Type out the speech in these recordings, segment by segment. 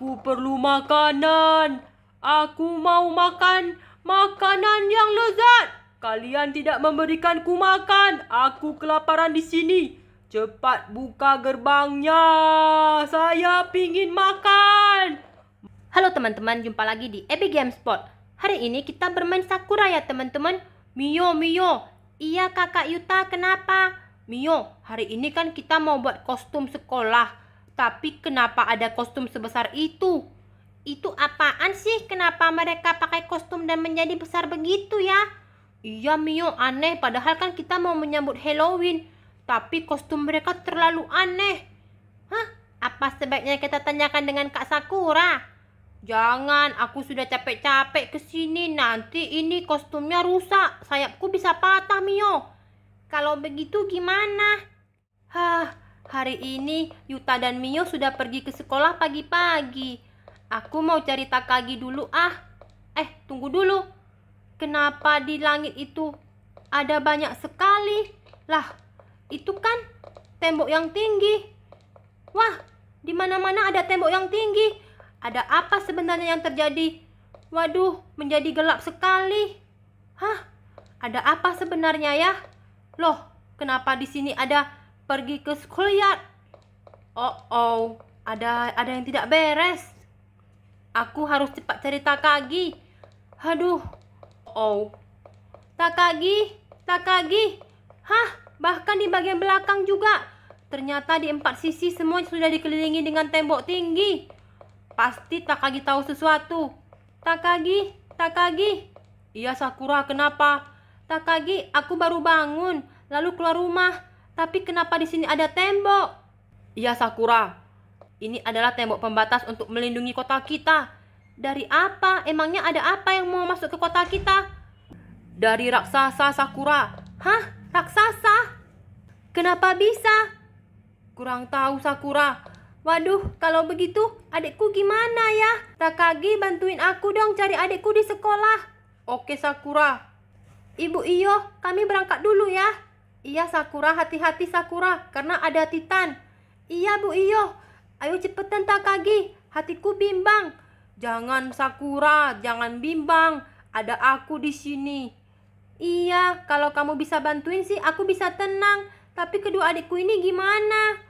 Aku perlu makanan. Aku mau makan makanan yang lezat. Kalian tidak memberikanku makan. Aku kelaparan di sini. Cepat buka gerbangnya. Saya pingin makan. Halo teman-teman, jumpa lagi di Epic Game Spot. Hari ini kita bermain Sakura ya teman-teman. Mio, Mio. Iya kakak Yuta, kenapa? Mio, hari ini kan kita mau buat kostum sekolah. Tapi kenapa ada kostum sebesar itu? Itu apaan sih? Kenapa mereka pakai kostum dan menjadi besar begitu ya? Iya Mio, aneh. Padahal kan kita mau menyambut Halloween. Tapi kostum mereka terlalu aneh. Hah? Apa sebaiknya kita tanyakan dengan Kak Sakura? Jangan, aku sudah capek-capek ke sini. Nanti ini kostumnya rusak. Sayapku bisa patah, Mio. Kalau begitu gimana? Hah, Hari ini Yuta dan Mio sudah pergi ke sekolah pagi-pagi. Aku mau cari Takagi dulu ah. Eh, tunggu dulu. Kenapa di langit itu ada banyak sekali? Lah, itu kan tembok yang tinggi. Wah, di mana-mana ada tembok yang tinggi. Ada apa sebenarnya yang terjadi? Waduh, menjadi gelap sekali. Hah? Ada apa sebenarnya ya? Loh, kenapa di sini ada pergi ke sekolah Oh oh, ada ada yang tidak beres. Aku harus cepat cari Takagi. Aduh. Oh. Takagi, Takagi. Hah, bahkan di bagian belakang juga. Ternyata di empat sisi semua sudah dikelilingi dengan tembok tinggi. Pasti Takagi tahu sesuatu. Takagi, Takagi. Iya Sakura, kenapa? Takagi, aku baru bangun, lalu keluar rumah tapi kenapa di sini ada tembok? Iya, Sakura. Ini adalah tembok pembatas untuk melindungi kota kita. Dari apa? Emangnya ada apa yang mau masuk ke kota kita? Dari raksasa Sakura. Hah? Raksasa? Kenapa bisa? Kurang tahu Sakura. Waduh, kalau begitu adikku gimana ya? Takagi bantuin aku dong cari adikku di sekolah. Oke Sakura. Ibu Iyo, kami berangkat dulu ya. Iya Sakura, hati-hati Sakura, karena ada Titan. Iya Bu Iyo, ayo cepetan Takagi, hatiku bimbang. Jangan Sakura, jangan bimbang, ada aku di sini. Iya, kalau kamu bisa bantuin sih aku bisa tenang, tapi kedua adikku ini gimana?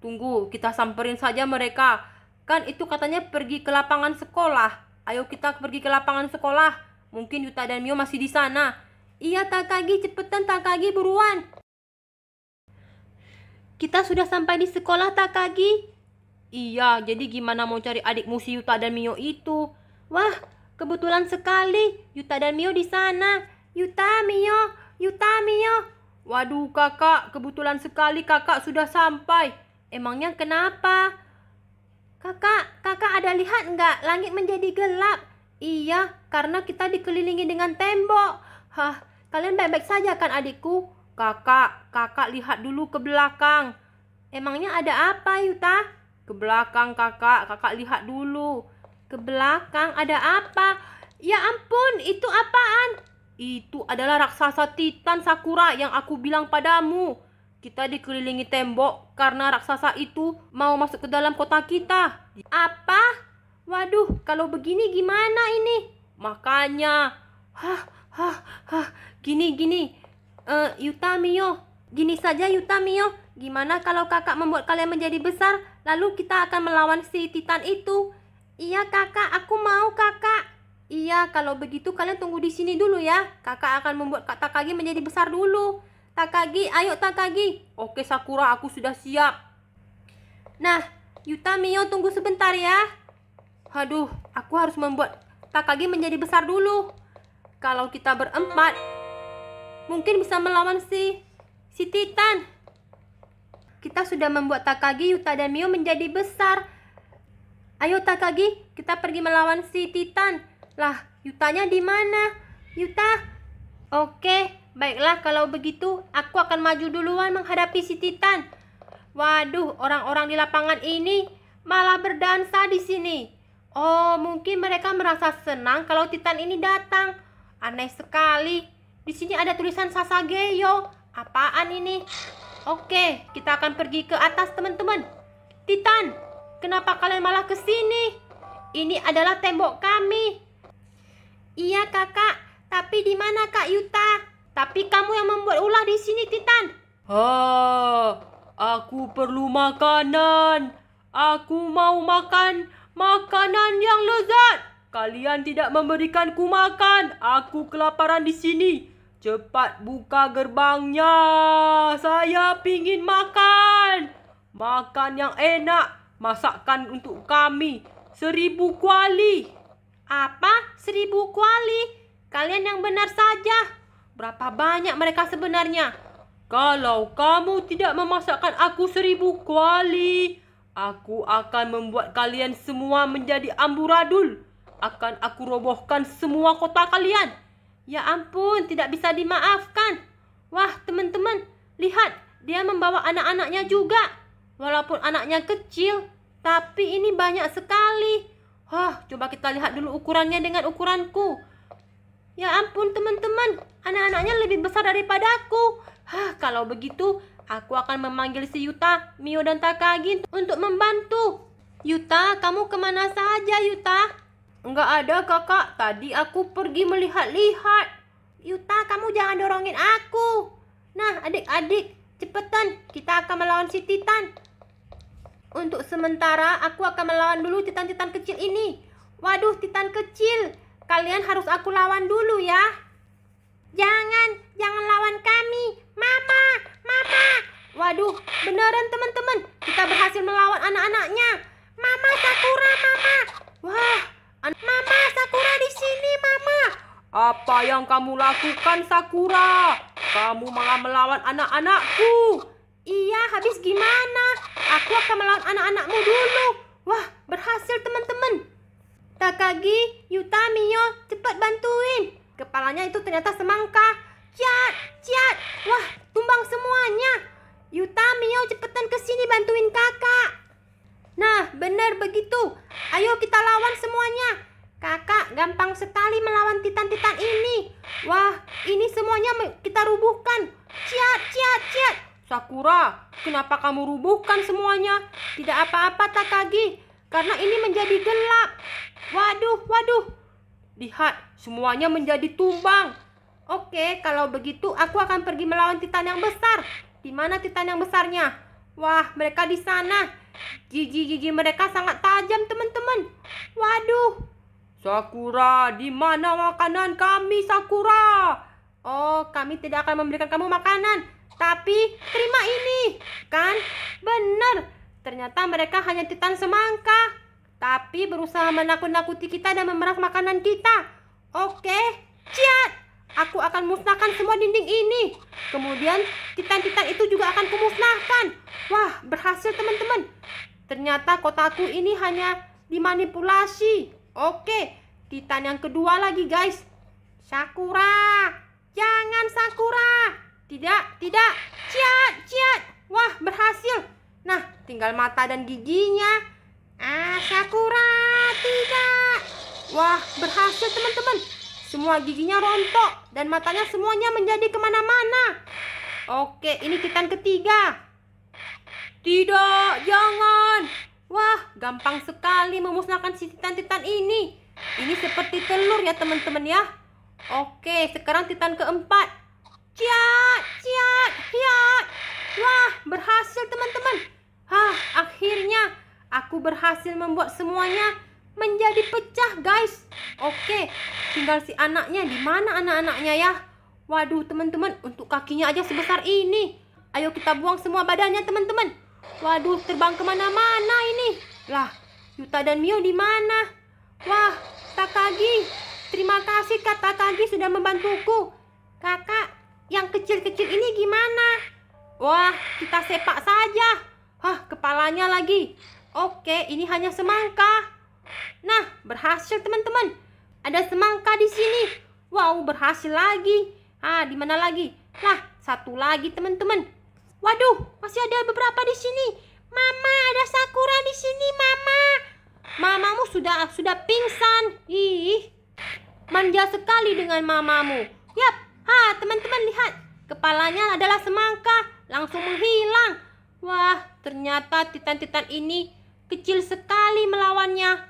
Tunggu, kita samperin saja mereka. Kan itu katanya pergi ke lapangan sekolah. Ayo kita pergi ke lapangan sekolah. Mungkin Yuta dan Mio masih di sana. Iya Takagi, cepetan Takagi buruan. Kita sudah sampai di sekolah Takagi. Iya, jadi gimana mau cari adik musi Yuta dan Mio itu? Wah, kebetulan sekali Yuta dan Mio di sana. Yuta, Mio, Yuta, Mio. Waduh kakak, kebetulan sekali kakak sudah sampai. Emangnya kenapa? Kakak, kakak ada lihat nggak langit menjadi gelap? Iya, karena kita dikelilingi dengan tembok. Hah, Kalian baik-baik saja kan adikku? Kakak, kakak lihat dulu ke belakang. Emangnya ada apa Yuta? Ke belakang kakak, kakak lihat dulu. Ke belakang ada apa? Ya ampun, itu apaan? Itu adalah raksasa Titan Sakura yang aku bilang padamu. Kita dikelilingi tembok karena raksasa itu mau masuk ke dalam kota kita. Apa? Waduh, kalau begini gimana ini? Makanya. Hah, Hah, hah, gini, gini. Uh, Yuta Mio, gini saja Yuta Mio. Gimana kalau kakak membuat kalian menjadi besar, lalu kita akan melawan si Titan itu? Iya kakak, aku mau kakak. Iya, kalau begitu kalian tunggu di sini dulu ya. Kakak akan membuat Kak Takagi menjadi besar dulu. Takagi, ayo Takagi. Oke Sakura, aku sudah siap. Nah, Yuta Mio tunggu sebentar ya. Aduh, aku harus membuat Takagi menjadi besar dulu. Kalau kita berempat, mungkin bisa melawan si si Titan. Kita sudah membuat Takagi, Yuta dan Mio menjadi besar. Ayo Takagi, kita pergi melawan si Titan. Lah, Yutanya di mana? Yuta. Oke, baiklah kalau begitu aku akan maju duluan menghadapi si Titan. Waduh, orang-orang di lapangan ini malah berdansa di sini. Oh, mungkin mereka merasa senang kalau Titan ini datang. Aneh sekali. Di sini ada tulisan Sasageyo. Apaan ini? Oke, kita akan pergi ke atas, teman-teman. Titan, kenapa kalian malah ke sini? Ini adalah tembok kami. Iya, Kakak. Tapi di mana Kak Yuta? Tapi kamu yang membuat ulah di sini, Titan. Ha, oh, aku perlu makanan. Aku mau makan makanan yang lezat. Kalian tidak memberikanku makan. Aku kelaparan di sini. Cepat buka gerbangnya. Saya pingin makan. Makan yang enak. Masakan untuk kami. Seribu kuali. Apa? Seribu kuali? Kalian yang benar saja. Berapa banyak mereka sebenarnya? Kalau kamu tidak memasakkan aku seribu kuali, aku akan membuat kalian semua menjadi amburadul akan aku robohkan semua kota kalian. Ya ampun, tidak bisa dimaafkan. Wah, teman-teman, lihat, dia membawa anak-anaknya juga. Walaupun anaknya kecil, tapi ini banyak sekali. Hah, coba kita lihat dulu ukurannya dengan ukuranku. Ya ampun, teman-teman, anak-anaknya lebih besar daripada aku. Hah, kalau begitu, aku akan memanggil si Yuta, Mio, dan Takagi untuk membantu. Yuta, kamu kemana saja, Yuta? Enggak ada kakak, tadi aku pergi melihat-lihat. Yuta, kamu jangan dorongin aku. Nah, adik-adik, cepetan, kita akan melawan si Titan. Untuk sementara, aku akan melawan dulu Titan-Titan kecil ini. Waduh, Titan kecil, kalian harus aku lawan dulu ya. Jangan, jangan lawan kami. Mama, mama. Waduh, beneran teman-teman. Kita berhasil melawan anak-anaknya. Mama Sakura, mama. Wah, Mama, Sakura di sini, Mama. Apa yang kamu lakukan, Sakura? Kamu malah melawan anak-anakku. Iya, habis gimana? Aku akan melawan anak-anakmu dulu. Wah, berhasil teman-teman. Takagi, Yuta, Mio, cepat bantuin. Kepalanya itu ternyata semangka. Ciat, ciat. Wah, tumbang semuanya. Yuta, Mio, cepetan kesini bantuin kakak. Nah, benar begitu. Ayo kita lawan semuanya. Kakak, gampang sekali melawan titan-titan ini. Wah, ini semuanya kita rubuhkan. Ciat, ciat, ciat. Sakura, kenapa kamu rubuhkan semuanya? Tidak apa-apa, Takagi. Karena ini menjadi gelap. Waduh, waduh. Lihat, semuanya menjadi tumbang. Oke, kalau begitu aku akan pergi melawan titan yang besar. Di mana titan yang besarnya? Wah, mereka di sana. Gigi-gigi mereka sangat tajam, teman-teman. Waduh. Sakura, di mana makanan kami, Sakura? Oh, kami tidak akan memberikan kamu makanan. Tapi, terima ini. Kan? Benar. Ternyata mereka hanya titan semangka. Tapi berusaha menakut-nakuti kita dan memeras makanan kita. Oke, ciat! Aku akan musnahkan semua dinding ini. Kemudian titan-titan itu juga akan kumusnahkan. Wah, berhasil teman-teman. Ternyata kotaku ini hanya dimanipulasi. Oke, titan yang kedua lagi guys. Sakura. Jangan Sakura. Tidak, tidak. Ciat, ciat. Wah, berhasil. Nah, tinggal mata dan giginya. Ah, Sakura. Tidak. Wah, berhasil teman-teman. Semua giginya rontok dan matanya semuanya menjadi kemana-mana. Oke, ini titan ketiga. Tidak, jangan. Wah, gampang sekali memusnahkan si titan-titan ini. Ini seperti telur ya teman-teman ya. Oke, sekarang titan keempat. Ciat, ciat, ciat. Wah, berhasil teman-teman. Hah, akhirnya aku berhasil membuat semuanya menjadi pecah guys. Oke, tinggal si anaknya di mana anak-anaknya ya waduh teman-teman untuk kakinya aja sebesar ini ayo kita buang semua badannya teman-teman waduh terbang kemana-mana ini lah Yuta dan Mio di mana wah Takagi terima kasih kak Takagi sudah membantuku kakak yang kecil-kecil ini gimana wah kita sepak saja hah kepalanya lagi oke ini hanya semangka nah berhasil teman-teman ada semangka di sini. Wow, berhasil lagi. Ah, di mana lagi? Lah, satu lagi teman-teman. Waduh, masih ada beberapa di sini. Mama, ada sakura di sini, Mama. Mamamu sudah sudah pingsan. Ih, manja sekali dengan mamamu. Yap, ha, ah, teman-teman lihat. Kepalanya adalah semangka, langsung menghilang. Wah, ternyata titan-titan ini kecil sekali melawannya.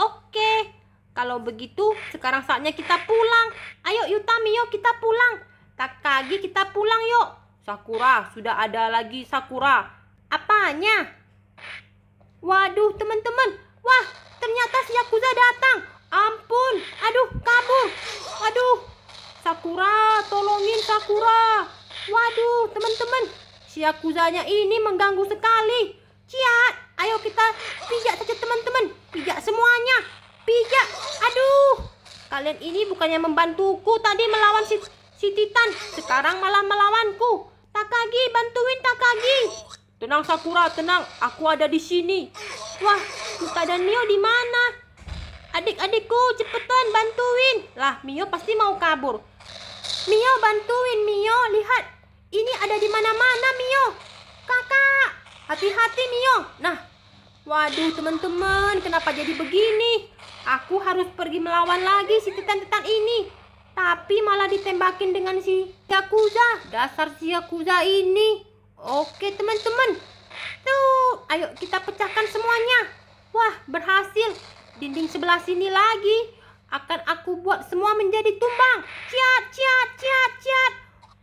Oke, kalau begitu, sekarang saatnya kita pulang. Ayo Yutami, yuk kita pulang. Takagi kita pulang yuk. Sakura, sudah ada lagi Sakura. Apanya? Waduh, teman-teman. Wah, ternyata si Yakuza datang. Ampun, aduh, kabur. Aduh, Sakura, tolongin Sakura. Waduh, teman-teman. Si Yakuzanya ini mengganggu sekali. Ciat, ayo kita pijak saja teman-teman. Pijak semuanya. Bijak, aduh kalian ini bukannya membantuku tadi melawan si, si titan sekarang malah melawanku Takagi bantuin Takagi tenang Sakura tenang aku ada di sini wah kita dan Mio di mana adik-adikku cepetan bantuin lah Mio pasti mau kabur Mio bantuin Mio lihat ini ada di mana-mana Mio kakak hati-hati Mio nah Waduh, teman-teman, kenapa jadi begini? Aku harus pergi melawan lagi si titan-titan ini. Tapi malah ditembakin dengan si Yakuza. Dasar si Yakuza ini. Oke teman-teman. Tuh, ayo kita pecahkan semuanya. Wah, berhasil. Dinding sebelah sini lagi. Akan aku buat semua menjadi tumbang. Ciat, ciat, ciat, ciat.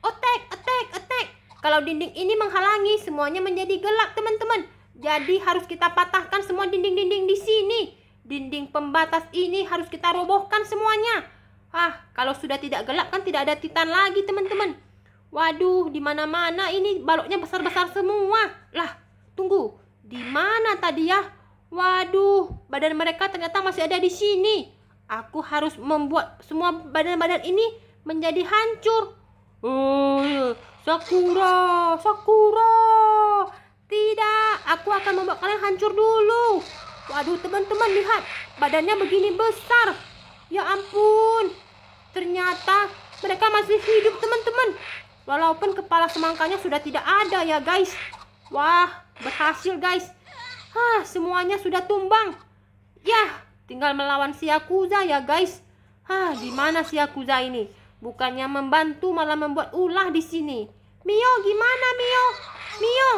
Otek, otek, otek. Kalau dinding ini menghalangi, semuanya menjadi gelap, teman-teman. Jadi harus kita patahkan semua dinding-dinding di sini. Dinding pembatas ini harus kita robohkan semuanya. Ah, kalau sudah tidak gelap kan tidak ada titan lagi, teman-teman. Waduh, di mana-mana ini baloknya besar-besar semua. Lah, tunggu. Di mana tadi ya? Waduh, badan mereka ternyata masih ada di sini. Aku harus membuat semua badan-badan ini menjadi hancur. Oh, Sakura, Sakura. Tidak, aku akan membuat kalian hancur dulu. Waduh, teman-teman lihat, badannya begini besar. Ya ampun. Ternyata mereka masih hidup, teman-teman. Walaupun kepala semangkanya sudah tidak ada ya, guys. Wah, berhasil, guys. Hah, semuanya sudah tumbang. ya tinggal melawan si Yakuza ya, guys. Hah, dimana si Yakuza ini? Bukannya membantu malah membuat ulah di sini. Mio, gimana Mio? Mio,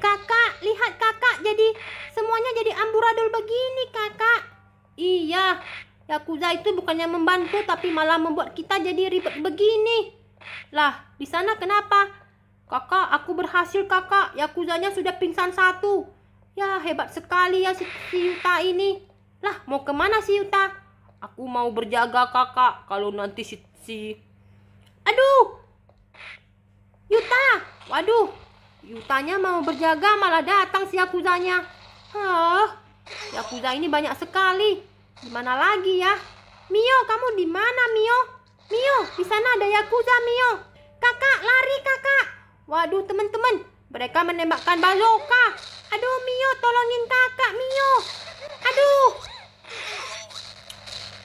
Kakak, lihat kakak jadi semuanya jadi amburadul begini kakak. Iya, Yakuza itu bukannya membantu tapi malah membuat kita jadi ribet begini. Lah, di sana kenapa? Kakak, aku berhasil kakak. Yakuzanya sudah pingsan satu. Ya, hebat sekali ya si, si Yuta ini. Lah, mau kemana si Yuta? Aku mau berjaga kakak kalau nanti si... si... Aduh! Yuta! Waduh, Yutanya mau berjaga malah datang si Yakuzanya. Oh, Yakuza ini banyak sekali. Gimana lagi ya? Mio, kamu di mana Mio? Mio, di sana ada Yakuza Mio. Kakak, lari kakak. Waduh teman-teman, mereka menembakkan bazooka. Aduh Mio, tolongin kakak Mio. Aduh.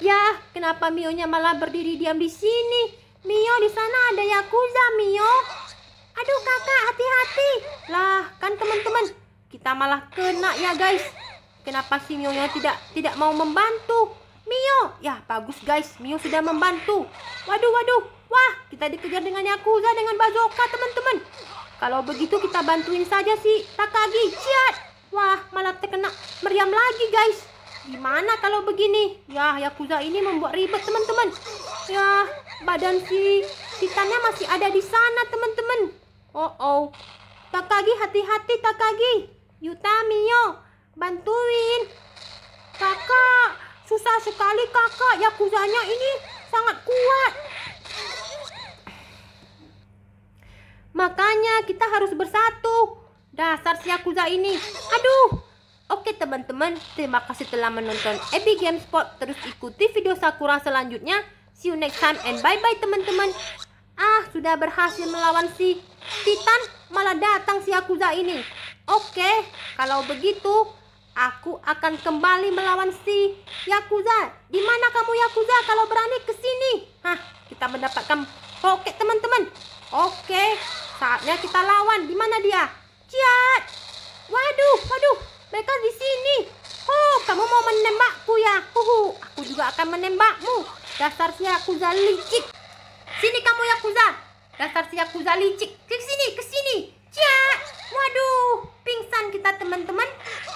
Ya, kenapa Mio-nya malah berdiri diam di sini? Mio, di sana ada Yakuza Mio. Aduh kakak hati-hati Lah kan teman-teman Kita malah kena ya guys Kenapa si Mio tidak tidak mau membantu Mio Ya bagus guys Mio sudah membantu Waduh waduh Wah kita dikejar dengan Yakuza dengan Bazooka teman-teman Kalau begitu kita bantuin saja si Takagi Ciat Wah malah terkena meriam lagi guys Gimana kalau begini Ya Yakuza ini membuat ribet teman-teman Ya badan si Titannya masih ada di sana teman-teman Oh oh. Takagi hati-hati Takagi. Yutamiyo, bantuin. Kakak, susah sekali kakak. Yakuzanya ini sangat kuat. Makanya kita harus bersatu. Dasar si Yakuza ini. Aduh. Oke teman-teman, terima kasih telah menonton Ebi Gamespot. Terus ikuti video Sakura selanjutnya. See you next time and bye-bye teman-teman. Ah, sudah berhasil melawan si Titan, malah datang si Akuza ini. Oke, kalau begitu aku akan kembali melawan si Yakuza. Di mana kamu Yakuza kalau berani ke sini? Hah, kita mendapatkan poket teman-teman. Oke, saatnya kita lawan. Di mana dia? Ciat. Waduh, waduh. Mereka di sini. Oh, kamu mau menembakku ya? Huhu, aku juga akan menembakmu. Dasar si Yakuza licik. Sini kamu Yakuza. Dasar si Yakuza licik. Ke sini, ke sini. Cia. Waduh, pingsan kita teman-teman.